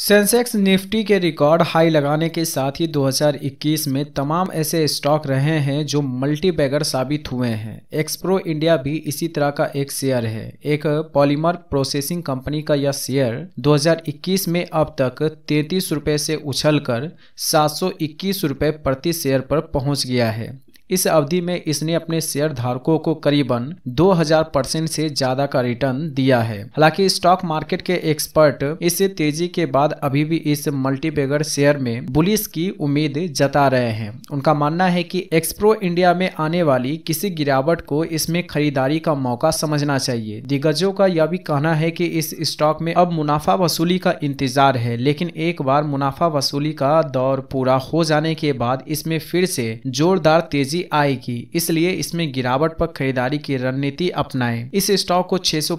Sensex Nifty के record high लगाने के साथ ही 2021 में तमाम ऐसे स्टॉक रहे हैं जो मल्टीबैगर साबित हुए हैं एक्सप्रो इंडिया भी इसी तरह का एक शेयर है एक पॉलीमर प्रोसेसिंग कंपनी का यह शेयर 2021 में अब तक तैतीस रुपये से उछलकर सात सौ प्रति शेयर पर पहुंच गया है इस अवधि में इसने अपने शेयर धारकों को करीबन 2000 परसेंट से ज्यादा का रिटर्न दिया है हालांकि स्टॉक मार्केट के एक्सपर्ट इस तेजी के बाद अभी भी इस मल्टीबेगर शेयर में बुलिस की उम्मीद जता रहे हैं उनका मानना है कि एक्सप्रो इंडिया में आने वाली किसी गिरावट को इसमें खरीदारी का मौका समझना चाहिए दिग्गजों का यह भी कहना है कि इस स्टॉक में अब मुनाफा वसूली का इंतजार है लेकिन एक बार मुनाफा वसूली का दौर पूरा हो जाने के बाद इसमें फिर से जोरदार तेजी तेजी आएगी इसलिए इसमें गिरावट पर खरीदारी की रणनीति अपनाएं। इस स्टॉक को छह सौ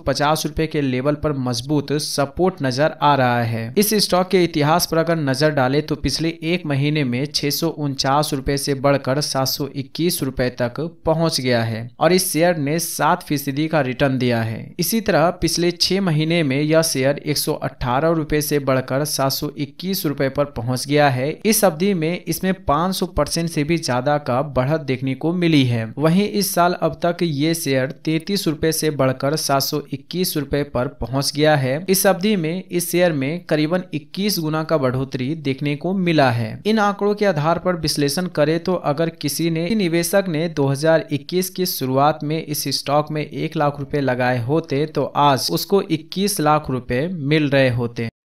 के लेवल पर मजबूत सपोर्ट नजर आ रहा है इस स्टॉक के इतिहास पर अगर नजर डाले तो पिछले एक महीने में छह सौ से बढ़कर सात सौ तक पहुंच गया है और इस शेयर ने सात फीसदी का रिटर्न दिया है इसी तरह पिछले छह महीने में यह शेयर एक सौ से बढ़कर सात सौ पर पहुंच गया है इस अवधि में इसमें 500 परसेंट से भी ज्यादा का बढ़त देखने को मिली है वहीं इस साल अब तक ये शेयर तैतीस रूपए ऐसी बढ़कर सात सौ इक्कीस रूपए पर पहुंच गया है इस अवधि में इस शेयर में करीबन इक्कीस गुना का बढ़ोतरी देखने को मिला है इन आंकड़ों के आधार पर विश्लेषण करे तो अगर किसी ने निवेशक ने 2021 की शुरुआत में इस स्टॉक में एक लाख रुपए लगाए होते तो आज उसको 21 लाख रुपए मिल रहे होते